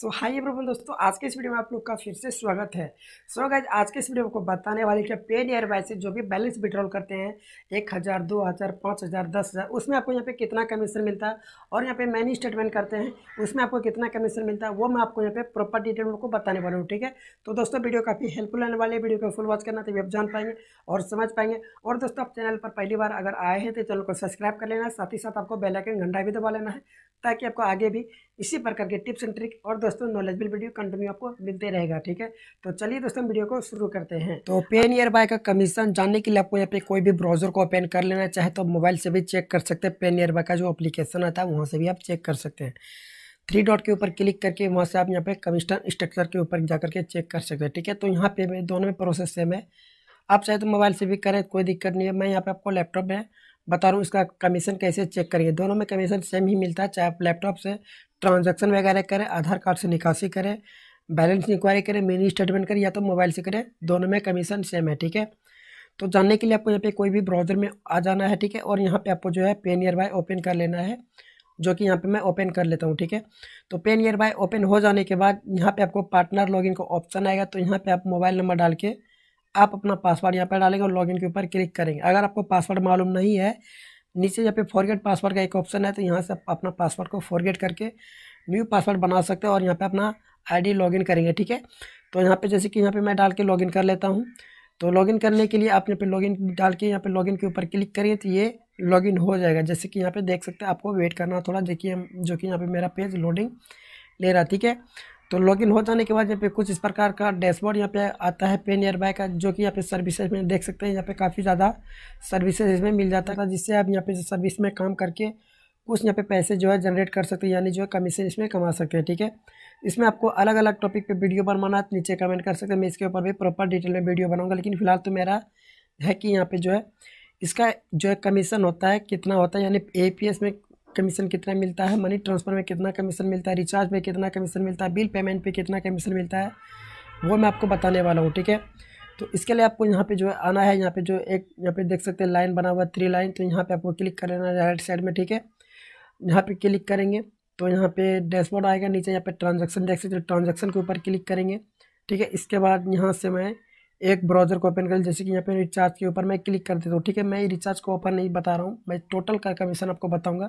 सो hi everyone दोस्तों आज के इस वीडियो में आप लोग का फिर से स्वागत है सो so, गाइज आज के इस वीडियो को बताने वाले कि पेड ईयर वाइज से जो भी बैलेंस विड्रॉल करते हैं एक हज़ार दो हज़ार पाँच हज़ार दस हज़ार उसमें आपको यहाँ पे कितना कमीशन मिलता है और यहाँ पे मैनी स्टेटमेंट करते हैं उसमें आपको कितना कमीशन मिलता है वो मैं आपको यहाँ पे प्रॉपर डिटेल को बताने वाला हूँ ठीक है तो दोस्तों वीडियो काफ़ी हेल्पफुल रहने वाले वीडियो को फुल वॉच करना तो आप जान पाएंगे और समझ पाएंगे और दोस्तों आप चैनल पर पहली बार अगर आए हैं तो चैनल को सब्सक्राइब कर लेना साथ ही साथ आपको बेलाइकन घंटा भी दबा लेना है ताकि आपको आगे भी इसी प्रकार के टिप्स एंड ट्रिक और दोस्तों नॉलेजबल वीडियो कंटिन्यू आपको मिलते रहेगा ठीक है तो चलिए दोस्तों वीडियो को शुरू करते हैं तो पे ईयर बाय का कमीशन जानने के लिए आपको यहाँ पे कोई भी ब्राउजर को ओपन कर लेना चाहे तो मोबाइल से भी चेक कर सकते हैं पेन ईयर बाय का जो अप्लीकेशन आता है वहाँ से भी आप चेक कर सकते हैं थ्री डॉट के ऊपर क्लिक करके वहाँ से आप यहाँ पे कमीशन स्ट्रक्चर के ऊपर जा करके चेक कर सकते हैं ठीक है तो यहाँ पे दोनों में प्रोसेस सेम है आप चाहे तो मोबाइल से भी करें कोई दिक्कत नहीं है मैं यहाँ पे आपको लैपटॉप में बता रहा हूँ इसका कमीशन कैसे चेक करिए दोनों में कमीशन सेम ही मिलता है चाहे आप लैपटॉप से ट्रांजैक्शन वगैरह करें आधार कार्ड से निकासी करें बैलेंस इंक्वायरी करें मिनी स्टेटमेंट करें या तो मोबाइल से करें दोनों में कमीशन सेम है ठीक है तो जानने के लिए आपको यहाँ पे कोई भी ब्राउज़र में आ जाना है ठीक है और यहाँ पे आपको जो है पेन ईयर बाय ओपन कर लेना है जो कि यहाँ पे मैं ओपन कर लेता हूँ ठीक है तो पेन ईयर बाय ओपन हो जाने के बाद यहाँ पे आपको पार्टनर लॉगिन का ऑप्शन आएगा तो यहाँ पे आप मोबाइल नंबर डाल के आप अपना पासवर्ड यहाँ पर डालेंगे और लॉगिन के ऊपर क्लिक करेंगे अगर आपको पासवर्ड मालूम नहीं है नीचे यहाँ पे फॉरगेट पासवर्ड का एक ऑप्शन है तो यहाँ से अपना पासवर्ड को फॉरगेट करके न्यू पासवर्ड बना सकते हैं और यहाँ पे अपना आईडी लॉगिन करेंगे ठीक है तो यहाँ पे जैसे कि यहाँ पे मैं डाल के लॉगिन कर लेता हूँ तो लॉगिन करने के लिए आप यहाँ पे लॉगिन डाल के यहाँ पे लॉगिन के ऊपर क्लिक करें तो ये लॉगिन हो जाएगा जैसे कि यहाँ पे देख सकते हैं आपको वेट करना थोड़ा देखिए जो कि यहाँ पे मेरा पेज लोडिंग ले रहा ठीक है तो लॉगिन हो जाने के बाद यहाँ पे कुछ इस प्रकार का डैशबोर्ड यहाँ पे आता है पे नियर बाय का जो कि यहाँ पे सर्विसेज में देख सकते हैं यहाँ पे काफ़ी ज़्यादा सर्विसेज इसमें मिल जाता है जिससे आप यहाँ पे सर्विस में काम करके कुछ यहाँ पे पैसे जो है जनरेट कर सकते हैं यानी जो है कमीशन इसमें कमा सकते हैं ठीक है इसमें आपको अलग अलग टॉपिक पर वीडियो बनवाना है तो नीचे कमेंट कर सकते हैं मैं इसके ऊपर भी प्रॉपर डिटेल में वीडियो बनाऊँगा लेकिन फिलहाल तो मेरा है कि यहाँ पर जो है इसका जो है कमीशन होता है कितना होता है यानी ए में कमीशन कितना मिलता है मनी ट्रांसफ़र में कितना कमीशन मिलता है रिचार्ज में कितना कमीशन मिलता है बिल पेमेंट पे कितना कमीशन मिलता है वो मैं आपको बताने वाला हूँ ठीक है तो इसके लिए आपको यहाँ पे जो है आना है यहाँ पे जो एक यहाँ पे देख सकते हैं लाइन बना हुआ थ्री लाइन तो यहाँ पर आपको क्लिक लेना है राइट साइड में ठीक है यहाँ पर क्लिक करेंगे तो यहाँ पर डैशबोर्ड आएगा नीचे यहाँ पर ट्रांजेक्शन देख सकते ट्रांजेक्शन के ऊपर क्लिक करेंगे ठीक है इसके बाद यहाँ से मैं एक ब्राउज़र को ओपन कर जैसे कि यहाँ पे रिचार्ज के ऊपर मैं क्लिक कर देता हूँ ठीक है मैं रिचार्ज को ओपन नहीं बता रहा हूँ मैं टोटल का कमीशन आपको बताऊँगा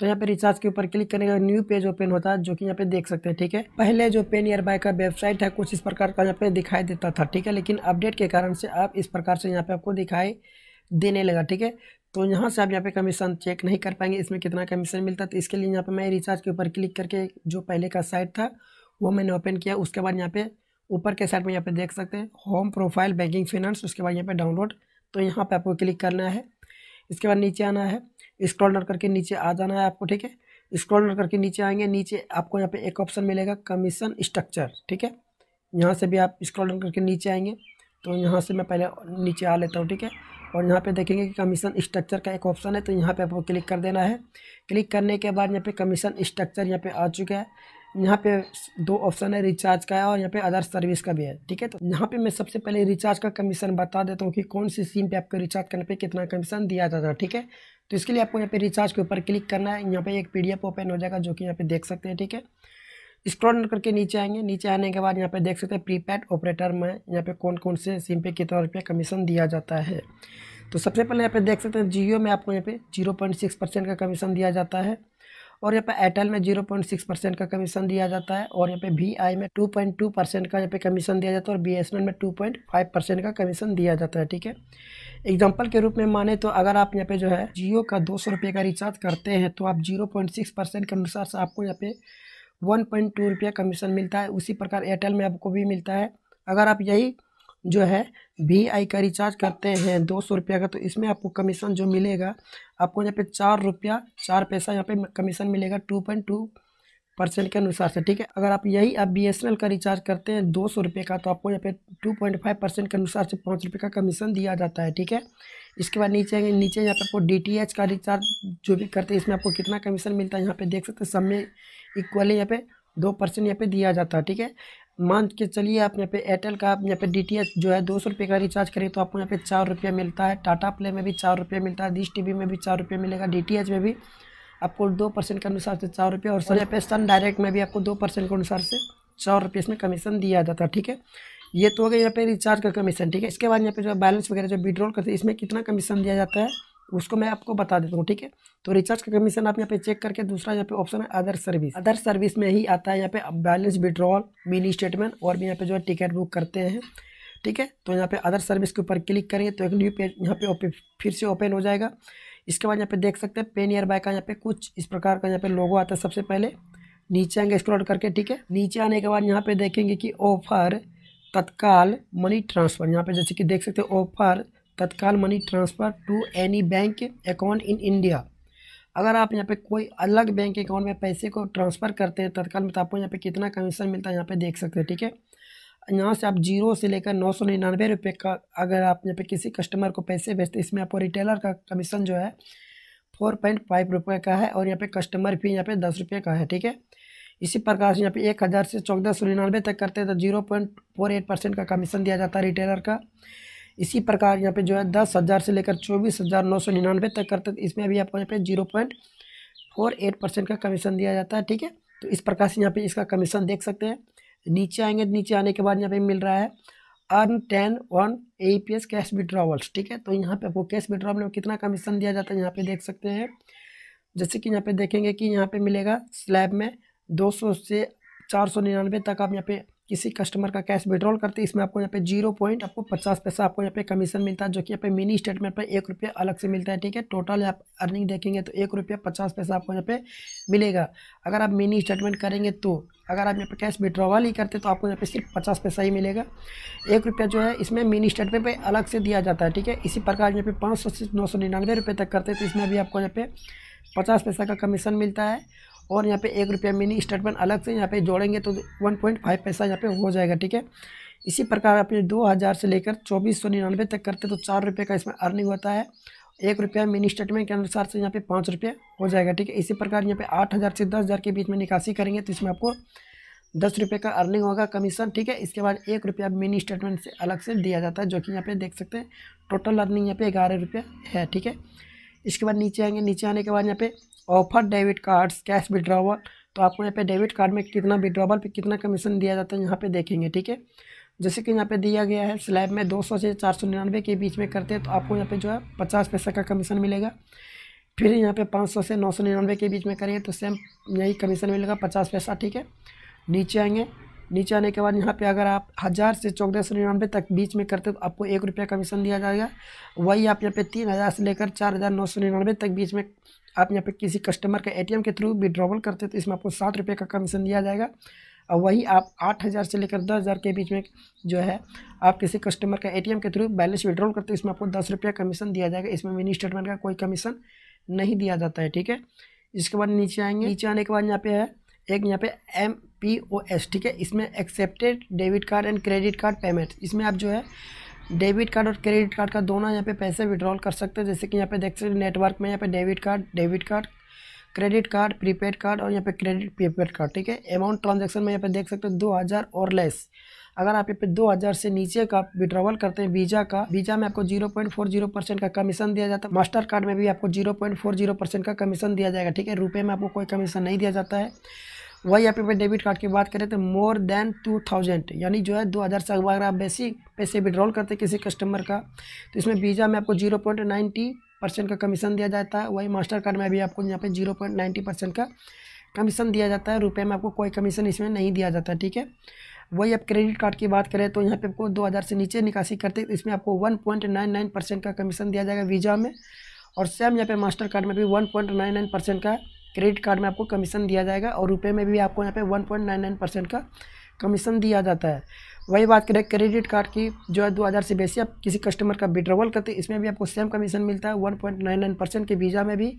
तो यहाँ पे रिचार्ज के ऊपर क्लिक करने का न्यू पेज ओपन होता है जो कि यहाँ पे देख सकते हैं ठीक है पहले जो पे नियर बाय का वेबसाइट है कुछ इस प्रकार का यहाँ पे दिखाई देता था ठीक है लेकिन अपडेट के कारण से आप इस प्रकार से यहाँ पे आपको दिखाई देने लगा ठीक है तो यहाँ से आप यहाँ पे कमीशन चेक नहीं कर पाएंगे इसमें कितना कमीशन मिलता तो इसके लिए यहाँ पर मैं रिचार्ज के ऊपर क्लिक करके जो पहले का साइट था वो मैंने ओपन किया उसके बाद यहाँ पे ऊपर के साइड में यहाँ पे देख सकते हैं होम प्रोफाइल बैंकिंग फिनेंस उसके बाद यहाँ पे डाउनलोड तो यहाँ पे आपको क्लिक करना है इसके बाद नीचे आना है स्क्रॉल डर करके नीचे आ जाना है आपको ठीक है स्क्रॉल डर करके नीचे आएंगे नीचे आपको यहाँ पे एक ऑप्शन मिलेगा कमीशन स्ट्रक्चर ठीक है यहाँ से भी आप स्क्रॉल डर करके नीचे आएंगे तो यहाँ से मैं पहले नीचे आ लेता हूँ ठीक है और यहाँ पे देखेंगे कि कमीशन स्ट्रक्चर का एक ऑप्शन है तो यहाँ पे आपको क्लिक कर देना है क्लिक करने के बाद यहाँ पे कमीशन स्ट्रक्चर यहाँ पे आ चुका है यहाँ पे दो ऑप्शन है रिचार्ज का है और यहाँ पे अदर सर्विस का भी है ठीक है तो यहाँ पे मैं सबसे पहले रिचार्ज का कमीशन बता देता हूँ कि कौन सी सिम पे आपको रिचार्ज करने पे कितना कमीशन दिया जाता है ठीक है तो इसके लिए आपको यहाँ पे रिचार्ज के ऊपर क्लिक करना है यहाँ पे एक पी ओपन हो जाएगा जो कि यहाँ पे देख सकते हैं ठीक है स्क्रॉल करके नीचे आएंगे नीचे आने के बाद यहाँ पे देख सकते हैं प्रीपेड ऑपरेटर में यहाँ पे कौन कौन से सिम पे कितना रुपया कमीशन दिया जाता है तो सबसे पहले यहाँ पे देख सकते हैं जियो में आपको यहाँ पे जीरो पॉइंट सिक्स परसेंट का कमीशन दिया जाता है और यहाँ पे एयरटेल में जीरो पॉइंट सिक्स परसेंट का कमीशन दिया जाता है और यहाँ पे वी आई में टू पॉइंट टू परसेंट का यहाँ पे कमीशन दिया जाता है और बी एस एन एल में टू पॉइंट फाइव परसेंट का कमीशन दिया जाता है ठीक है एग्जाम्पल के रूप में माने तो अगर आप यहाँ पे जो है जियो का दो सौ रुपये का रिचार्ज करते हैं तो आप जीरो पॉइंट सिक्स परसेंट के अनुसार से आपको यहाँ पे वन पॉइंट टू रुपया कमीशन मिलता है उसी प्रकार एयरटेल में आपको भी मिलता है अगर आप यही जो है वी आई का रिचार्ज करते हैं दो सौ रुपये का तो इसमें आपको कमीशन जो मिलेगा आपको यहाँ पे चार रुपया चार पैसा यहाँ पे कमीशन मिलेगा टू पॉइंट टू परसेंट के अनुसार से ठीक है अगर आप यही आप बी का रिचार्ज करते हैं दो सौ रुपये का तो आपको यहाँ पे टू पॉइंट फाइव परसेंट के अनुसार से पाँच रुपये का कमीशन दिया जाता है ठीक है इसके बाद नीचे नीचे यहाँ पे आपको डी का रिचार्ज जो भी करते हैं इसमें आपको कितना कमीशन मिलता है यहाँ पे देख सकते हैं सब में इक्वली यहाँ पे दो परसेंट यहाँ पे दिया जाता है ठीक है मान के चलिए आप यहाँ पे एयरटेल का आप यहाँ पे डी जो है दो सौ रुपये का रिचार्ज करें तो आपको यहाँ पे चार रुपया मिलता है टाटा प्ले में भी चार रुपये मिलता है डिश टी में भी चार रुपये मिलेगा डी में भी आपको दो परसेंट के अनुसार से चार रुपये और सर यहाँ पे सन डायरेक्ट में भी आपको दो परसेंट के अनुसार से चार रुपये इसमें कमीशन दिया जाता है ठीक है ये तो हो गया यहाँ पे रिचार्ज का कमीशन ठीक है इसके बाद यहाँ पे जो बैलेंस वगैरह जो विड्रॉल करते हैं इसमें कितना कमीशन दिया जाता है उसको मैं आपको बता देता हूँ ठीक है तो रिचार्ज का कमीशन आप यहाँ पे चेक करके दूसरा यहाँ पे ऑप्शन है अदर सर्विस अदर सर्विस में ही आता है यहाँ पे बैलेंस विड्रॉल मिनी स्टेटमेंट और भी यहाँ पे जो है टिकट बुक करते हैं ठीक है तो यहाँ पे अदर सर्विस के ऊपर क्लिक करेंगे तो एक न्यू पेज यहाँ पे ओपन फिर से ओपन हो जाएगा इसके बाद यहाँ पे देख सकते हैं पेन ईयर बाय का यहाँ पे कुछ इस प्रकार का यहाँ पे लोगो आता है सबसे पहले नीचे आएंगे स्क्रॉल करके ठीक है नीचे आने के बाद यहाँ पे देखेंगे कि ऑफर तत्काल मनी ट्रांसफ़र यहाँ पे जैसे कि देख सकते हैं offer tatkal money transfer to any bank account in India अगर आप यहाँ पे कोई अलग बैंक अकाउंट में पैसे को ट्रांसफ़र करते हैं तत्काल में तो आपको यहाँ पे कितना कमीशन मिलता है यहाँ पे देख सकते हैं ठीक है यहाँ से आप जीरो से लेकर नौ सौ निन्यानवे रुपये का अगर आप यहाँ पे किसी कस्टमर को पैसे भेजते हैं इसमें आपको रिटेलर का कमीशन जो है फोर पॉइंट फाइव रुपये का है और यहाँ पे कस्टमर फी यहाँ पे दस रुपये का है ठीक है इसी प्रकार से यहाँ पे एक हज़ार से चौदह सौ निन्यानवे तक करते हैं तो zero point four eight percent का कमीशन दिया जाता है रिटेलर का इसी प्रकार यहाँ पे जो है दस हज़ार से लेकर चौबीस हज़ार नौ सौ निन्यानवे तक करते इसमें भी आपको यहाँ पे zero point four eight percent का कमीशन दिया जाता है ठीक है तो इस प्रकार से यहाँ पे इसका कमीशन देख सकते हैं नीचे आएंगे नीचे आने के बाद यहाँ पे मिल रहा है earn ten one A P S cash withdrawals ठीक है तो यहाँ पर आपको कैश विड्रॉवल में कितना कमीशन दिया जाता है यहाँ पर देख सकते हैं जैसे कि यहाँ पर देखेंगे कि यहाँ पर मिलेगा स्लैब में दो से चार सौ निन्यानवे तक आप यहाँ पे किसी कस्टमर का कैश विड्रॉल करते इसमें आपको यहाँ पे जीरो पॉइंट आपको पचास पैसा आपको यहाँ पे कमीशन मिलता है जो कि यहाँ पे मिनी स्टेटमेंट पर एक रुपया अलग से मिलता है ठीक है टोटल आप अर्निंग देखेंगे तो एक रुपया पचास पैसा आपको यहाँ पे मिलेगा अगर आप मिनी स्टेटमेंट करेंगे तो अगर आप यहाँ पे कैश विड्रॉवल ही करते तो आपको यहाँ पे सिर्फ पचास पैसा ही मिलेगा एक रुपया जो है इसमें मिनी स्टेटमेंट पर अलग से दिया जाता है ठीक है इसी प्रकार यहाँ पे पाँच सौ से नौ सौ निन्यानवे रुपये तक करते तो इसमें भी आपको यहाँ पे पचास पैसा का कमीशन मिलता है और यहाँ पे एक रुपया मिनी स्टेटमेंट अलग से यहाँ पे जोड़ेंगे तो वन पॉइंट फाइव पैसा यहाँ पे हो जाएगा ठीक है इसी प्रकार अपने दो हज़ार से लेकर चौबीस सौ निन्यानवे तक करते तो चार रुपये का इसमें अर्निंग होता है एक रुपया मिनी स्टेटमेंट के अनुसार से यहाँ पे पाँच रुपये हो जाएगा ठीक है इसी प्रकार यहाँ पे आठ हज़ार से दस हज़ार के बीच में निकासी करेंगे तो इसमें आपको दस रुपये का अर्निंग होगा कमीशन ठीक है इसके बाद एक रुपया मिनी स्टेटमेंट से अलग से दिया जाता है जो कि यहाँ पे देख सकते हैं टोटल अर्निंग यहाँ पे ग्यारह रुपये है ठीक है इसके बाद नीचे आएंगे नीचे आने के बाद यहाँ पे offer debit cards cash withdrawal तो आपको यहाँ पे डेबिट कार्ड में कितना विड्रावल पे कितना कमीशन दिया जाता है यहाँ पे देखेंगे ठीक है जैसे कि यहाँ पे दिया गया है स्लैब में 200 से निन्यानवे के बीच में करते हैं तो आपको यहाँ पे जो है पचास पैसा का कमीशन मिलेगा फिर यहाँ पे 500 से निन्यानवे के बीच में करेंगे तो सेम यही कमीशन मिलेगा पचास पैसा ठीक है नीचे आएंगे नीचे आने के बाद यहाँ पे अगर आप हज़ार से चौदह सौ निन्यानवे तक बीच में करते तो आपको एक रुपया कमीशन दिया जाएगा वही आप यहाँ पे तीन हज़ार से लेकर चार हज़ार नौ सौ निन्यानवे तक बीच में आप यहाँ पे किसी कस्टमर का एटीएम के थ्रू विड्रॉवल करते हैं तो इसमें आपको सात रुपये का कमीशन दिया जाएगा और वही आप आठ हज़ार से लेकर दस हज़ार के बीच में जो है आप किसी कस्टमर का एटीएम के थ्रू बैलेंस विड्रॉल करते हैं इसमें आपको दस रुपये कमीशन दिया जाएगा इसमें मिनी स्टेटमेंट का कोई कमीशन नहीं दिया जाता है ठीक है इसके बाद नीचे आएंगे नीचे आने के बाद यहाँ पे है एक यहाँ पे एम पी ओ एस ठीक है इसमें accepted debit card and credit card payment इसमें आप जो है डेबिट कार्ड और क्रेडिट कार्ड का दोनों यहाँ पे पैसे विड्रॉल कर सकते हैं जैसे कि यहाँ पे देख सकते नेटवर्क में यहाँ पे debit card debit card credit card prepaid card और यहाँ पे क्रेडिट प्रीपेड कार्ड ठीक है अमाउंट ट्रांजेक्शन में यहाँ पे देख सकते हो दो हज़ार और लेस अगर आप यहाँ पे दो हज़ार से नीचे का विड्रॉवल करते हैं वीज़ा का वीज़ा में आपको zero point four zero percent का कमीशन दिया जाता है मास्टर कार्ड में भी आपको zero point four zero percent का कमीशन दिया जाएगा ठीक है रुपये में आपको कोई कमीशन नहीं दिया जाता है वही यहाँ पे डेबिट कार्ड की बात करें तो मोर देन टू थाउजेंड यानी जो है दो हज़ार से अगर आप बेसिक पैसे विड्रॉल करते हैं किसी कस्टमर का तो इसमें वीज़ा में आपको जीरो पॉइंट नाइन्टी परसेंट का कमीशन दिया जाता है वही मास्टर कार्ड में भी आपको यहाँ पे जीरो पॉइंट नाइन्टी परसेंट का कमीशन दिया जाता है रुपये में आपको कोई कमीशन इसमें नहीं दिया जाता ठीक है वही आप क्रेडिट कार्ड की बात करें तो यहाँ पर आपको हज़ार से नीचे निकासी करते तो इसमें आपको नाइन परसेंट का कमीशन दिया जाएगा वीज़ा में और सेम यहाँ पे मास्टर कार्ड में भी नाइन परसेंट का क्रेडिट कार्ड में आपको कमीशन दिया जाएगा और रुपये में भी आपको यहाँ पे 1.99 परसेंट का कमीशन दिया जाता है वही बात करें क्रेडिट कार्ड की जो है दो हज़ार से बेसी आप किसी कस्टमर का विड्रोवल करते हैं इसमें भी आपको सेम कमीशन मिलता है one point nine nine percent के वीज़ा में भी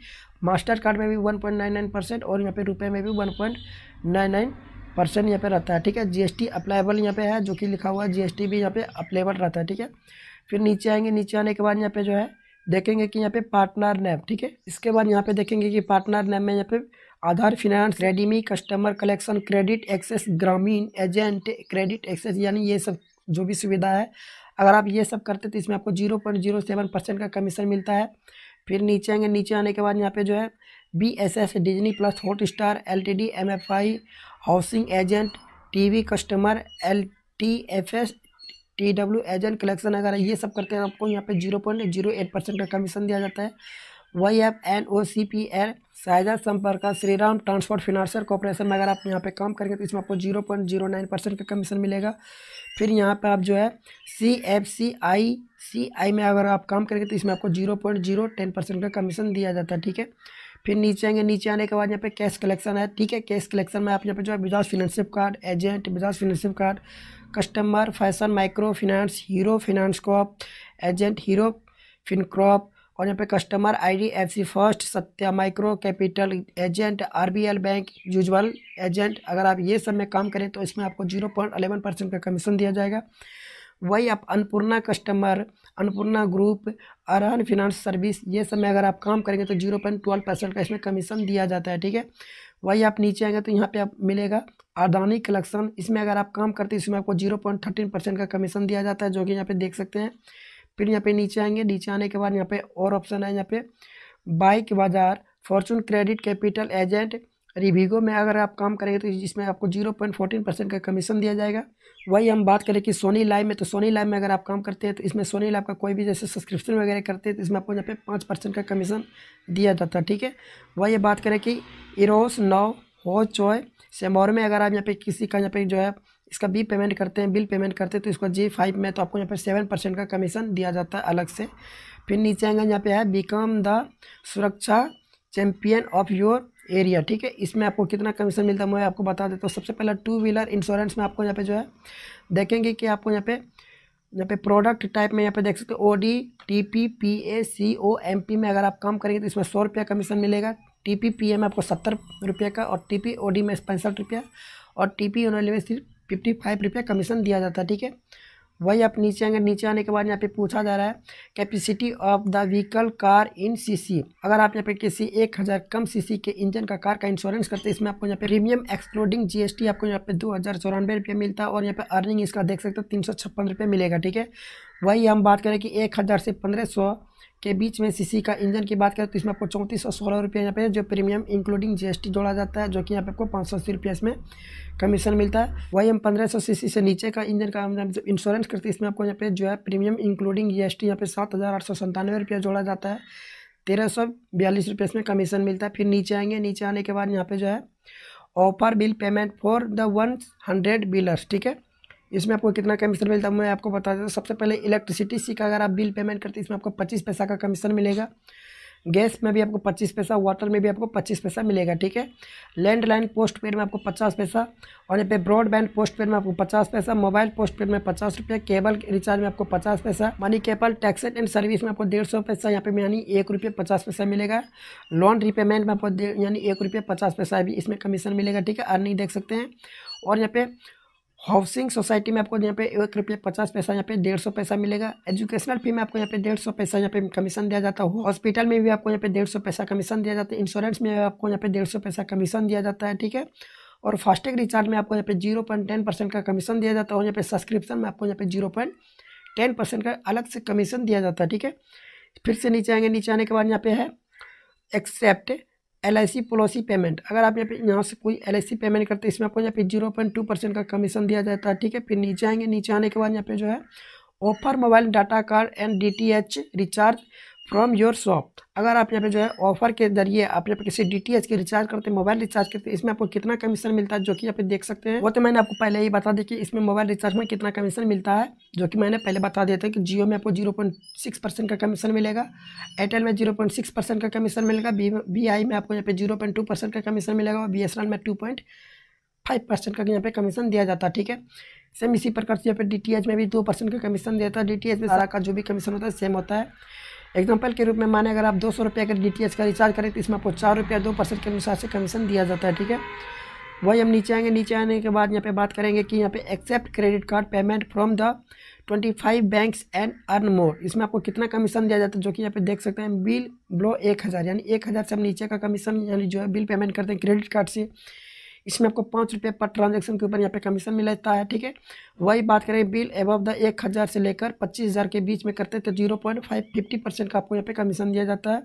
मास्टर कार्ड में भी one point nine nine percent और यहाँ पे रुपये में भी one point nine nine percent यहाँ पे रहता है ठीक है जीएसटी अप्लाइबल यहाँ पे है जो कि लिखा हुआ है टी भी यहाँ पे अप्लेबल रहता है ठीक है फिर नीचे आएंगे नीचे आने के बाद यहाँ पे जो है देखेंगे कि यहाँ पे पार्टनर नेम ठीक है इसके बाद यहाँ पे देखेंगे कि पार्टनर नेम में यहाँ पे आधार फिनांस रेडीमी customer collection credit access Grameen agent credit access यानी ये सब जो भी सुविधा है अगर आप ये सब करते तो इसमें आपको zero point zero seven percent का कमीशन मिलता है फिर नीचे आएंगे नीचे आने के बाद यहाँ पे जो है B S S Disney plus Hotstar L T D M F I housing agent T V customer L T F S T W agent collection अगर ये सब करते हैं आपको यहाँ पे zero point zero eight percent का commission दिया जाता है वही आप N O C P L साइजा संपर्क श्रीराम ट्रांसपोर्ट फिनांशियल कॉरपोरेशन में अगर आप यहाँ पे काम करेंगे तो इसमें आपको zero point zero nine percent का कमीशन मिलेगा फिर यहाँ पे आप जो है सी एफ सी आई सी आई में अगर आप काम करेंगे तो इसमें आपको zero point zero ten percent का कमीशन दिया जाता है ठीक है फिर नीचे आएंगे नीचे आने के बाद यहाँ पे कैश कलेक्शन है ठीक है कैश कलेक्शन में आप यहाँ पे जो है Bajaj financial card agent Bajaj financial card customer fusion micro finance Hero finance crop agent Hero FinCorp और यहाँ पे customer C first Satya micro capital agent RBL bank usual agent अगर आप ये सब में काम करें तो इसमें आपको जीरो पॉइंट अलेवन परसेंट का कमीशन दिया जाएगा वही आप Annapurna customer Annapurna group Arohan finance service ये सब में अगर आप काम करेंगे तो जीरो पॉइंट ट्वेल्व परसेंट का इसमें कमीशन दिया जाता है ठीक है वही आप नीचे आएंगे तो यहाँ पे आप मिलेगा अदानी कलेक्शन इसमें अगर आप काम करते हैं इसमें आपको जीरो पॉइंट थर्टीन परसेंट का कमीशन दिया जाता है जो कि यहाँ पे देख सकते हैं फिर यहाँ पे नीचे आएंगे नीचे आने के बाद यहाँ पे और ऑप्शन है यहाँ पे bike bazaar fortune credit capital agent Rivigo में अगर आप काम करेंगे तो इसमें आपको जीरो पॉइंट फोर्टीन परसेंट का कमीशन दिया जाएगा वही हम बात करें कि सोनी लाइव में तो सोनी लाइव में अगर आप काम करते हैं तो इसमें सोनी लाइव का कोई भी जैसे सब्सक्रिप्शन वगैरह करते हैं तो इसमें आपको यहाँ पे पाँच परसेंट का कमीशन दिया जाता है ठीक है वही बात करें कि इरोस नाव हो चॉय सेमोर में अगर आप यहाँ पे किसी का यहाँ पे जो है इसका बी पेमेंट करते हैं बिल पेमेंट करते हैं तो इसको जी फाइव में तो आपको यहाँ पे सेवन परसेंट का कमीशन दिया जाता है अलग से फिर नीचे आएंगे यहाँ पे है become the suraksha champion of your area ठीक है इसमें आपको कितना कमीशन मिलता है मैं आपको बता देता हूँ सबसे पहले टू व्हीलर इंश्योरेंस में आपको यहाँ पे जो है देखेंगे कि आपको यहाँ पे यहाँ पे प्रोडक्ट टाइप में यहाँ पे देख सकते हो O D T P P A C O M P में अगर आप काम करेंगे तो इसमें सौ रुपया कमीशन मिलेगा टी पी पी ए में आपको सत्तर रुपये का और टी पी ओ डी में पैंसठ रुपया और टी पी एन में सिर्फ फिफ्टी फाइव रुपया कमीशन दिया जाता है ठीक है वही आप नीचे आएंगे नीचे आने के बाद यहाँ पे पूछा जा रहा है capacity of the vehicle car in CC अगर आप यहाँ पे किसी एक हज़ार कम सीसी के इंजन का कार का इंश्योरेंस करते हैं इसमें आपको यहाँ पे प्रीमियम एक्सक्लूडिंग जीएसटी आपको यहाँ पे दो हज़ार चौरानवे रुपये मिलता है और यहाँ पे अर्निंग इसका देख सकते हो तीन सौ छप्पन रुपये मिलेगा ठीक है वही हम बात करें कि एक हज़ार से पंद्रह सौ के बीच में सीसी का इंजन की बात करें तो इसमें आपको चौंतीस सौ सोलह रुपये यहाँ पे जो प्रीमियम इंक्लूडिंग जीएसटी जोड़ा जाता है जो कि यहाँ पे आपको पाँच सौ अस्सी रुपये इसमें कमीशन मिलता है वही हम पंद्रह सौ सी से नीचे का इंजन का हम जब इंश्योरेंस करते हैं इसमें आपको यहाँ पे जो है premium including G S T यहाँ पे सात हज़ार आठ सौ संतानवे रुपया जोड़ा जाता है तेरह सौ बयालीस रुपये इसमें कमीशन मिलता है फिर नीचे आएंगे नीचे आने के बाद यहाँ पे जो है offer bill payment for the one hundred billers ठीक है इसमें आपको कितना कमीशन मिलता है मैं आपको बता देता हूँ सबसे पहले इलेक्ट्रिसिटी सी का अगर आप बिल पेमेंट करते हैं इसमें आपको पच्चीस पैसा का कमीशन मिलेगा गैस में भी आपको पच्चीस पैसा वाटर में भी आपको पच्चीस पैसा मिलेगा ठीक है लैंडलाइन पोस्ट पेड में आपको पचास पैसा और यहाँ पे ब्रॉडबैंड पोस्ट पेड में आपको पचास पैसा मोबाइल पोस्ट पेड में पचास रुपये केबल रिचार्ज में आपको पचास पैसा money cable tax and service में आपको डेढ़ सौ पैसा यहाँ पे यानी एक रुपये पचास पैसा मिलेगा लोन रिपेमेंट में आपको यानी एक रुपये पचास पैसा भी इसमें कमीशन मिलेगा ठीक है अर्निंग देख सकते हैं और यहाँ पे हाउसिंग सोसाइटी में आपको यहाँ पे एक रुपये पचास पैसा यहाँ पे डेढ़ सौ पैसा मिलेगा एजुकेशनल फी में आपको यहाँ पे डेढ़ सौ पैसा यहाँ पे कमीशन दिया जाता है हॉस्पिटल में भी आपको यहाँ पे डेढ़ सौ पैसा कमीशन दिया जाता है इंश्योरेंस में आपको यहाँ पे डेढ़ सौ पैसा कमीशन दिया जाता है ठीक है और फास्टैग रिचार्ज में आपको यहाँ पे जीरो पॉइंट टेन परसेंट का कमीशन दिया जाता है और यहाँ पे सब्सक्रिप्शन में आपको यहाँ पे जीरो पॉइंट टेन परसेंट का अलग से कमीशन दिया जाता है ठीक है फिर से नीचे आएंगे नीचे आने के बाद यहाँ पे है accept L I C policy payment अगर आप यहाँ पे यहाँ से कोई एल आई सी पेमेंट करते हैं इसमें आपको यहाँ पे जीरो पॉइंट टू परसेंट का कमीशन दिया जाता है ठीक है फिर नीचे आएंगे नीचे आने के बाद यहाँ पे जो है offer mobile data card and D T H recharge from your shop अगर आप यहाँ पे जो है ऑफर के जरिए आप यहाँ पे किसी डी टी एच के रिचार्ज करते हैं मोबाइल रिचार्ज करते हैं इसमें आपको कितना कमीशन मिलता है जो कि यहाँ पे देख सकते हैं वो तो मैंने आपको पहले ही बता दी कि इसमें मोबाइल रिचार्ज में कितना कमीशन मिलता है जो कि मैंने पहले बता दिया था कि जियो में आपको जीरो पॉइंट सिक्स परसेंट का कमीशन मिलेगा एयरटेल में जीरो पॉइंट सिक्स परसेंट का कमीशन मिलेगा बी आई में आपको यहाँ पे जीरो पॉइंट टू परसेंट का कमीशन मिलेगा और बी एस एन एल में टू पॉइंट फाइव परसेंट का यहाँ पे कमीशन दिया जाता है ठीक है सेम इसी प्रकार से यहाँ पे डी टी एच में भी दो परसेंट का कमीशन दिया था है डी टी एच में सारा का जो भी कमीशन होता है सेम होता है एग्जाम्पल के रूप में माने अगर आप दो सौ रुपये का डी का रिचार्ज करें तो इसमें आपको चार रुपया दो परसेंट के अनुसार से कमीशन दिया जाता है ठीक है वही हम नीचे आएंगे नीचे आने के बाद यहाँ पे बात करेंगे कि यहाँ पे accept credit card payment from the twenty five banks and earn more इसमें आपको कितना कमीशन दिया जाता है जो कि यहाँ पे देख सकते हैं बिल ब्लो एक हज़ार यानी एक हज़ार से हम नीचे का कमीशन यानी जो है बिल पेमेंट करते हैं क्रेडिट कार्ड से इसमें आपको पाँच रुपये पर ट्रांजेक्शन के ऊपर यहाँ पे कमीशन मिलता है ठीक है वही बात करें बिल एबव द एक हज़ार से लेकर पच्चीस हज़ार के बीच में करते हैं तो zero point five fifty percent का आपको यहाँ पे कमीशन दिया जाता है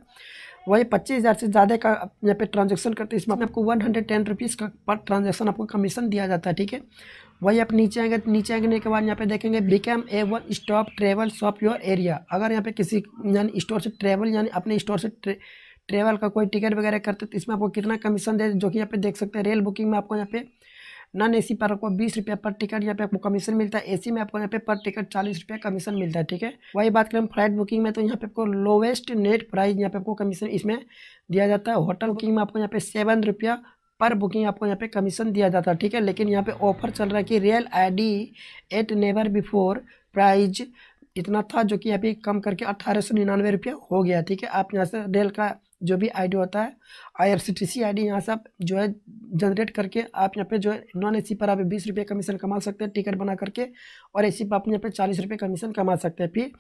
वही पच्चीस हज़ार से ज़्यादा का यहाँ पे ट्रांजेक्शन करते हैं इसमें आपको वन हंड्रेड टेन रुपीज़ का पर ट्रांजेक्शन आपको कमीशन दिया जाता है ठीक है वही आप नीचे आएंगे नीचे आने के बाद यहाँ पे देखेंगे become a one stop travel shop your area अगर यहाँ पे किसी यानी स्टोर से ट्रेवल यानी अपने स्टोर से ट्रेवल का कोई टिकट वगैरह करते तो इसमें आपको कितना कमीशन दे जो कि यहाँ पे देख सकते हैं रेल बुकिंग में आपको यहाँ पे नॉन ए सी पर आपको बीस रुपया पर टिकट यहाँ पे आपको कमीशन मिलता है एसी में आपको यहाँ पे पर टिकट चालीस रुपया कमीशन मिलता है ठीक है वही बात करें फ्लाइट बुकिंग में तो यहाँ पे आपको लोवेस्ट नेट प्राइस यहाँ पे आपको कमीशन इसमें दिया जाता है होटल बुकिंग में आपको यहाँ पे सेवन रुपया पर बुकिंग आपको यहाँ पे कमीशन दिया जाता है ठीक है लेकिन यहाँ पे ऑफर चल रहा है कि real D eight never before price इतना था जो कि यहाँ पे कम करके अट्ठारह सौ निन्यानवे रुपया हो गया ठीक है आप यहाँ से रेल का जो भी आइडिया होता है I R C T C I D यहाँ से आप जो है जनरेट करके आप यहाँ पे जो है नॉन ए सी पर आप बीस रुपये कमीशन कमा सकते हैं टिकट बना करके और ए सी पर आप यहाँ पे चालीस रुपये कमीशन कमा सकते हैं फिर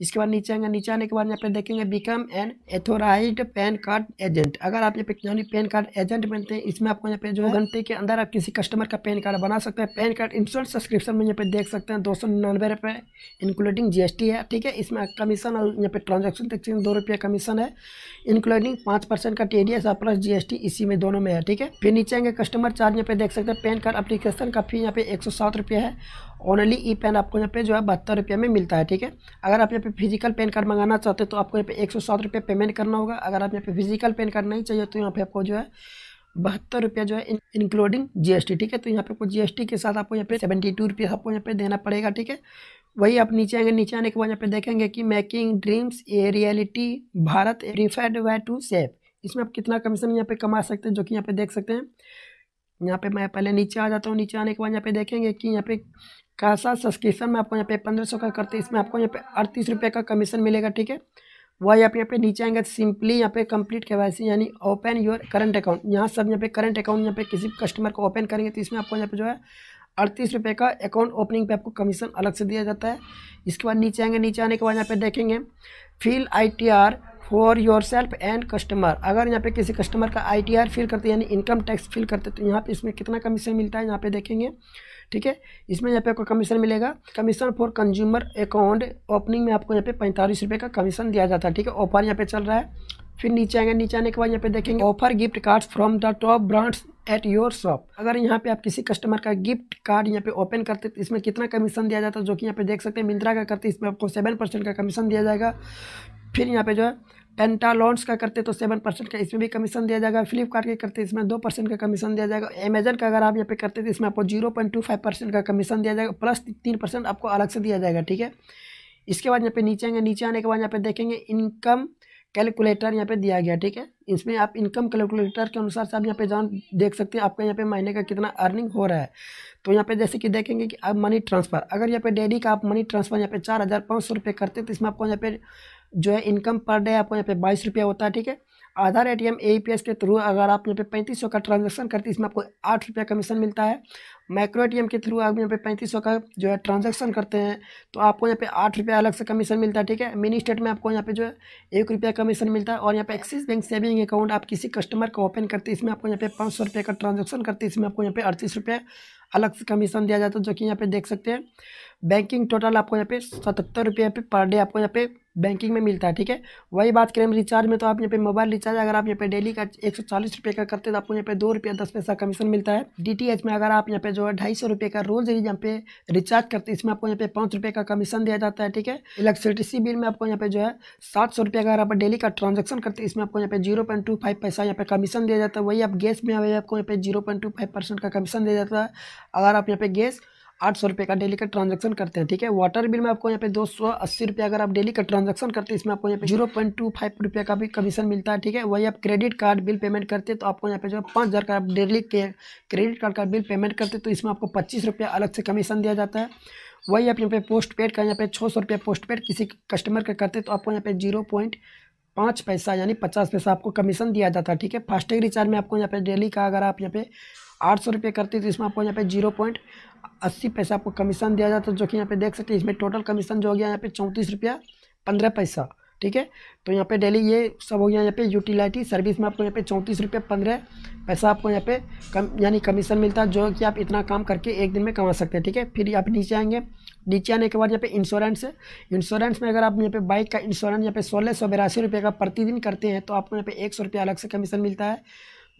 इसके बाद नीचे आएंगे नीचे आने के बाद यहाँ पे देखेंगे become an authorise PAN card agent अगर आप यहाँ पे यानी पैन कार्ड एजेंट बनते हैं इसमें आपको यहाँ पे जो है घंटे के अंदर आप किसी कस्टमर का पैन कार्ड बना सकते हैं पैन कार्ड इंश्योरेंस सब्सक्रिप्शन में यहाँ पे देख सकते हैं दो सौ निन्यानवे रुपये इंक्लूडिंग जी एस टी है ठीक है इसमें कमीशन और यहाँ पे ट्रांजेक्शन टैक्स दो रुपये कमीशन है इंक्लूडिंग पाँच परसेंट का टी डी एस आप प्लस जीएसटी इसी में दोनों में है ठीक है फिर नीचे आएंगे कस्टमर चार्ज यहाँ पे देख सकते हैं पेन कार्ड अप्लीकेशन का फी यहाँ पे एक सौ है ओनली ई पेन आपको यहाँ पे जो है बहत्तर रुपये में मिलता है ठीक है अगर आप यहाँ पे फिजिकल पेन कार्ड मंगाना चाहते हो तो आपको यहाँ पे एक सौ पेमेंट करना होगा अगर आप यहाँ पे फिजिकल पेन कार्ड नहीं चाहिए तो यहाँ पे आपको जो है बहत्तर रुपया जो है इंक्लूडिंग जीएसटी ठीक है तो यहाँ पे आपको जीएसटी के साथ आपको यहाँ पे सेवेंटी टू रुपये आपको यहाँ पे देना पड़ेगा ठीक है वही आप नीचे आएंगे नीचे आने के बाद यहाँ पे देखेंगे कि making dreams a reality Bharat रिफेड वे टू सेफ इसमें आप कितना कमीशन यहाँ पे कमा सकते हैं जो कि यहाँ पे देख सकते हैं यहाँ पे मैं पहले नीचे आ जाता हूँ नीचे आने के बाद यहाँ पे देखेंगे कि यहाँ पे कैसा सब्सक्रिप्शन में आपको यहाँ पे पंद्रह सौ का करते हैं इसमें आपको यहाँ पे अड़तीस रुपये का कमीशन मिलेगा ठीक है वही आप यहाँ पे नीचे आएंगे तो सिंपली यहाँ पे कंप्लीट के वैसे यानी ओपन योर करंट अकाउंट यहाँ सब यहाँ पे करंट अकाउंट यहाँ पे किसी कस्टमर को ओपन करेंगे तो इसमें आपको यहाँ पे जो है अड़तीस रुपये का अकाउंट ओपनिंग पे आपको कमीशन अलग से दिया जाता है इसके बाद नीचे आएंगे नीचे आने के बाद यहाँ पे देखेंगे feel I T R for yourself and customer अगर यहाँ पे किसी कस्टमर का आई फिल करते हैं यानी इनकम टैक्स फिल करते तो यहाँ पे इसमें कितना कमीशन मिलता है यहाँ पे देखेंगे ठीक है इसमें यहाँ पे आपको कमीशन मिलेगा commission for consumer account opening में आपको यहाँ पे पैंतालीस रुपये का कमीशन दिया जाता है ठीक है ऑफर यहाँ पे चल रहा है फिर नीचे आएंगे नीचे आने के बाद यहाँ पे देखेंगे offer gift card from the top brands at your shop अगर यहाँ पे आप किसी कस्टमर का गिफ्ट कार्ड यहाँ पे ओपन करते तो इसमें कितना कमीशन दिया जाता है जो कि यहाँ पे देख सकते हैं मिंत्रा का करते इसमें आपको सेवन परसेंट का कमीशन दिया जाएगा फिर यहाँ पे जो है एंटालॉन्स का करते तो सेवन परसेंट का इसमें भी कमीशन दिया जाएगा फ्लिपकार्ट के करते इसमें दो परसेंट का कमीशन दिया जाएगा अमेजन का अगर आप यहाँ पे करते तो इसमें आपको zero point two five percent का कमीशन दिया जाएगा प्लस तीन परसेंट आपको अलग से दिया जाएगा ठीक है इसके बाद यहाँ पे नीचे आएंगे नीचे आने के बाद यहाँ पे देखेंगे इनकम कैलकुलेटर यहाँ पे दिया गया ठीक है इसमें आप इनकम कैलकुलेटर के अनुसार से आप यहाँ पे जान देख सकते हैं आपका यहाँ पे महीने का कितना अर्निंग हो रहा है तो यहाँ पे जैसे कि देखेंगे कि आप मनी ट्रांसफ़र अगर यहाँ पे डेली का आप मनी ट्रांसफ़र यहाँ पे चार हज़ार पाँच सौ रुपये करते तो इसमें आपको यहाँ पे जो है इनकम पर डे आपको यहाँ पे बाईस रुपया होता है ठीक है आधार ए टी के थ्रू अगर आप यहाँ पे पैंतीस का ट्रांजेक्शन करते हैं इसमें आपको आठ रुपया कमीशन मिलता है माइक्रो ए के थ्रू आप यहाँ पे पैंतीस का जो है ट्रांजेक्शन करते हैं तो आपको यहाँ पे आठ रुपया अलग से कमीशन मिलता है ठीक है मिनी स्टेट में आपको यहाँ पे जो है एक रुपया कमीशन मिलता है और यहाँ पे एक्सिस बैंक सेविंग अकाउंट आप किसी कस्टमर को ओपन करते हैं इसमें आपको यहाँ पे पाँच सौ रुपये का ट्रांजेक्शन करते हैं इसमें आपको यहाँ पे अड़तीस रुपये अलग से कमीशन दिया जाता है जो कि यहाँ पे देख सकते हैं बैंकिंग टोटल आपको यहाँ पे सतहत्तर रुपये यहाँ पे पर डे आपको यहाँ पे बैंकिंग में मिलता है ठीक है वही बात करें रिचार्ज में तो आप यहाँ पे मोबाइल रिचार्ज अगर आप यहाँ पे डेली का एक सौ चालीस रुपये का करते हैं तो आपको यहाँ पे दो रुपया दस पैसा कमीशन मिलता है डीटीएच में अगर आप यहाँ पे जो है ढाई सौ रुपये का रोज यहाँ पे रिचार्ज करते हैं इसमें आपको यहाँ पे पाँच रुपये का कमीशन दिया जाता है ठीक है इलेक्ट्रिसिटी बिल में आपको यहाँ पे जो है सात सौ रुपये का अगर आप डेली का ट्रांजेक्शन करते हैं इसमें आपको यहाँ पे जीरो पॉइंट टू फाइव पैसा यहाँ पे कमीशन दिया जाता है वही आप गैस में आपको यहाँ पे zero point two five percent का कमीशन दिया जाता है अगर आप यहाँ पे गैस आठ सौ रुपये का डेली का ट्रांजेक्शन करते हैं ठीक है वाटर बिल में आपको यहाँ पे दो सौ अस्सी रुपये अगर आप डेली का ट्रांजेक्शन करते हैं इसमें आपको यहाँ पे जीरो पॉइंट टू फाइव रुपये का भी कमीशन मिलता है ठीक है वही आप क्रेडिट कार्ड बिल पेमेंट करते हैं तो आपको यहाँ पे जो है पाँच हज़ार का आप डेली के क्रेडिट कार्ड का बिल पेमेंट करते हैं तो इसमें आपको पच्चीस रुपया अलग से कमीशन दिया जाता है वही आप यहाँ पे पोस्ट पेड का यहाँ पे छः सौ रुपया पोस्ट पेड किसी कस्टमर का करते तो आपको यहाँ पे जीरो पॉइंट पाँच पैसा यानी पचास पैसा आपको कमीशन दिया जाता है ठीक है फास्टैग रिचार्ज में आपको यहाँ पे डेली का अगर आप यहाँ पे आठ सौ रुपये करते तो इसमें आपको यहाँ पे जीरो पॉइंट अस्सी पैसा आपको कमीशन दिया जाता है जो कि यहाँ पे देख सकते हैं इसमें टोटल कमीशन जो हो गया यहाँ पे चौंतीस रुपया पंद्रह पैसा ठीक है तो यहाँ पे डेली ये सब हो गया यहाँ पे यूटिलिटी सर्विस में आपको यहाँ पे चौंतीस रुपये पंद्रह पैसा आपको यहाँ पे कम यानी कमीशन मिलता है जो कि आप इतना काम करके एक दिन में कमा सकते हैं ठीक है फिर आप नीचे आएंगे नीचे आने के बाद यहाँ पे इंश्योरेंस है इंश्योरेंस में अगर आप यहाँ पे बाइक का इंश्योरेंस यहाँ पे सोलह सौ बिरासी रुपये का प्रतिदिन करते हैं तो आपको यहाँ पे एक सौ रुपया अलग से कमीशन मिलता है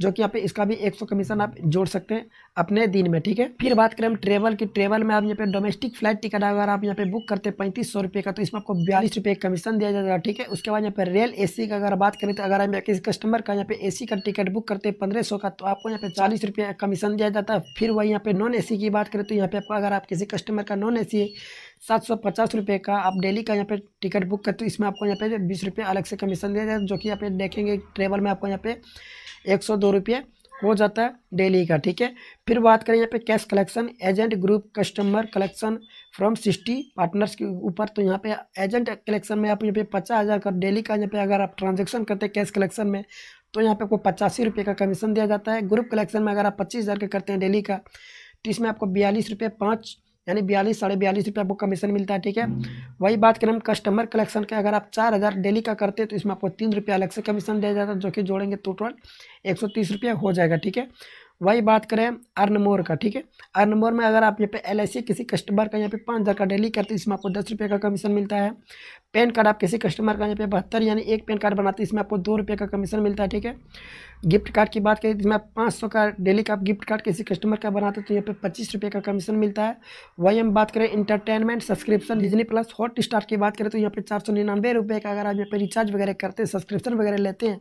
जो कि यहाँ पे इसका भी 100 कमीशन आप जोड़ सकते हैं अपने दिन में ठीक है फिर बात करें हम ट्रेवल की ट्रेवल में आप यहाँ पे डोमेस्टिक फ्लाइट टिकट अगर आप यहाँ पे बुक करते हैं पैंतीस सौ रुपये का तो इसमें आपको बयालीस रुपये कमीशन दिया जाएगा ठीक है उसके बाद यहाँ पे रेल ए का अगर बात करें तो अगर आप किसी कस्टमर का यहाँ पे ए का टिकट बुक करते हैं पंद्रह का तो आपको यहाँ पे चालीस रुपये कमीशन दिया जाता है फिर वही यहाँ पे नॉन ए की बात करें तो यहाँ पे आपको अगर आप किसी कस्टमर का नॉन ए सी सात सौ पचास रुपये का आप डेली का यहाँ पे टिकट बुक करते हो इसमें आपको यहाँ पे बीस रुपये अलग से कमीशन दिया जाता जो कि यहाँ पे देखेंगे ट्रेवल में आपको यहाँ पे एक सौ दो रुपये हो जाता है डेली का ठीक है फिर बात करें यहाँ पे cash collection agent group customer collection from sixty partners के ऊपर तो यहाँ पे एजेंट कलेक्शन में आप यहाँ पे पचास हज़ार का डेली का यहाँ पे अगर आप ट्रांजेक्शन करते हैं कैश कलेक्शन में तो यहाँ पे आपको पचासी रुपये का कमीशन दिया जाता है ग्रुप कलेक्शन में अगर आप पच्चीस हज़ार का करते हैं डेली का तो इसमें आपको बयालीस रुपये पाँच यानी बयालीस साढ़े बयालीस रुपये आपको कमीशन मिलता है ठीक है हम्म। वही बात करें हम कस्टमर कलेक्शन का अगर आप चार हज़ार डेली का करते हैं तो इसमें आपको तीन रुपये अलग से कमीशन दिया जाता है जो कि जोड़ेंगे तो टोटल एक सौ तीस रुपया हो जाएगा ठीक है वही बात करें अर्नमोर का ठीक है अर्नमोर में अगर आप यहाँ पे एल किसी कस्टमर का यहाँ पे पाँच हज़ार का डेली करते हैं इसमें आपको दस रुपये का कमीशन मिलता है पेन कार्ड आप किसी कस्टमर का यहाँ पे बहत्तर यानी एक पेन कार्ड बनाते हैं इसमें आपको दो रुपये का कमीशन मिलता है ठीक है गिफ्ट कार्ड की बात करें तो मैं आप पाँच सौ का डेली का आप गिफ्ट कार्ड किसी कस्टमर का बनाते हैं तो यहाँ पे पच्चीस रुपये का कमीशन मिलता है वही हम बात करें entertainment subscription Disney plus Hotstar की बात करें तो यहाँ पे चार सौ निन्यानवे रुपये का अगर आप यहाँ पे रिचार्ज वगैरह करते हैं सब्सक्रिप्शन वगैरह लेते हैं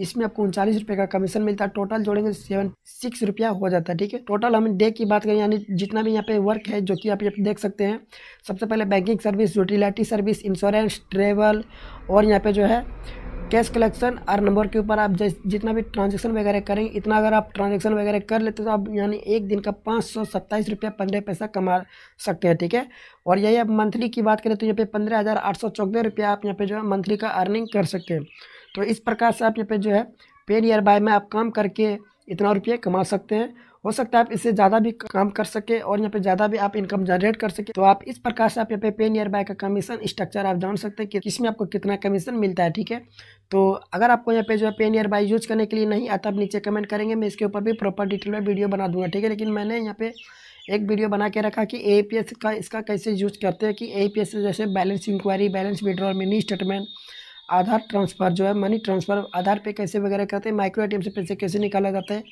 इसमें आपको उनचालीस रुपये का कमीशन मिलता है टोटल जोड़ेंगे सेवन तो सिक्स रुपया हो जाता है ठीक है टोटल हम डे की बात करें यानी जितना भी यहाँ पे वर्क है जो कि आप यहाँ देख सकते हैं सबसे पहले banking service utility service insurance travel और यहाँ पे जो है कैश कलेक्शन और नंबर के ऊपर आप जितना भी ट्रांजेक्शन वगैरह करेंगे इतना अगर आप ट्रांजेक्शन वगैरह कर लेते तो आप यानी एक दिन का पाँच सौ सत्ताईस रुपया पंद्रह पैसा कमा सकते हैं ठीक है और यही आप मंथली की बात करें तो यहाँ पे पंद्रह हज़ार आठ सौ चौदह रुपया आप यहाँ पे जो है मंथली का अर्निंग कर सकते हैं तो इस प्रकार से आप यहाँ पे जो है पेड ईयर बाय में आप काम करके इतना रुपये कमा सकते हैं हो सकता है आप इससे ज़्यादा भी काम कर सके और यहाँ पे ज़्यादा भी आप इनकम जनरेट कर सके तो आप इस प्रकार से आप यहाँ पे पे नियर बाय का कमीशन स्ट्रक्चर आप जान सकते हैं कि किसमें आपको कितना कमीशन मिलता है ठीक है तो अगर आपको यहाँ पे जो है पे नियर बाय यूज करने के लिए नहीं आता आप नीचे कमेंट करेंगे मैं इसके ऊपर भी प्रॉपर डिटेल में वीडियो बना दूंगा ठीक है लेकिन मैंने यहाँ पे एक वीडियो बना के रखा कि ए का इसका कैसे यूज करते हैं कि ए जैसे balance inquiry balance withdrawal mini statement Aadhaar transfer जो है मनी ट्रांसफ़र आधार पे कैसे वगैरह करते हैं माइक्रो ए से पैसे कैसे निकाला जाता है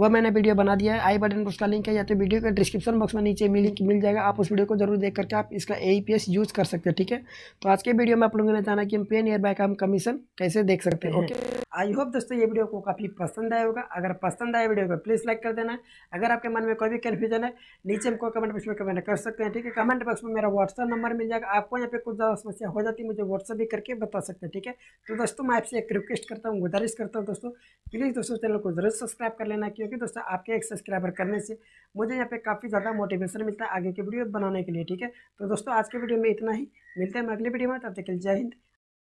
वह मैंने वीडियो बना दिया है आई बटन पर उसका लिंक है या तो वीडियो के डिस्क्रिप्शन बॉक्स में नीचे मिल मिल जाएगा आप उस वीडियो को जरूर देख करके आप इसका ए यूज़ कर सकते हैं ठीक है तो आज के वीडियो में आप लोगों ने जाना कि हम पे नियर बाय का हम कमीशन कैसे देख सकते हैं ओके आई होप दोस्तों ये वीडियो को काफ़ी पसंद आया होगा अगर पसंद आया वीडियो को प्लीज़ लाइक कर देना अगर आपके मन में कोई भी कन्फ्यूजन है नीचे हमको कमेंट बॉक्स में कमेंट कर सकते हैं ठीक है कमेंट बॉक्स में मेरा व्हाट्सअप नंबर मिल जाएगा आपको यहाँ पे कुछ ज़्यादा समस्या हो जाती है मुझे व्हाट्सअप भी करके बता सकते हैं ठीक है तो दोस्तों मैं आपसे एक रिक्वेस्ट करता हूँ गुजारिश करता हूँ दोस्तों प्लीज़ दोस्तों चैनल को जरूर सब्सक्राइब कर लेना क्योंकि क्योंकि दोस्तों आपके एक सब्सक्राइबर करने से मुझे यहाँ पे काफ़ी ज़्यादा मोटिवेशन मिलता है आगे की वीडियो बनाने के लिए ठीक है तो दोस्तों आज के वीडियो में इतना ही मिलते हैं हम अगली वीडियो में तब तक जय हिंद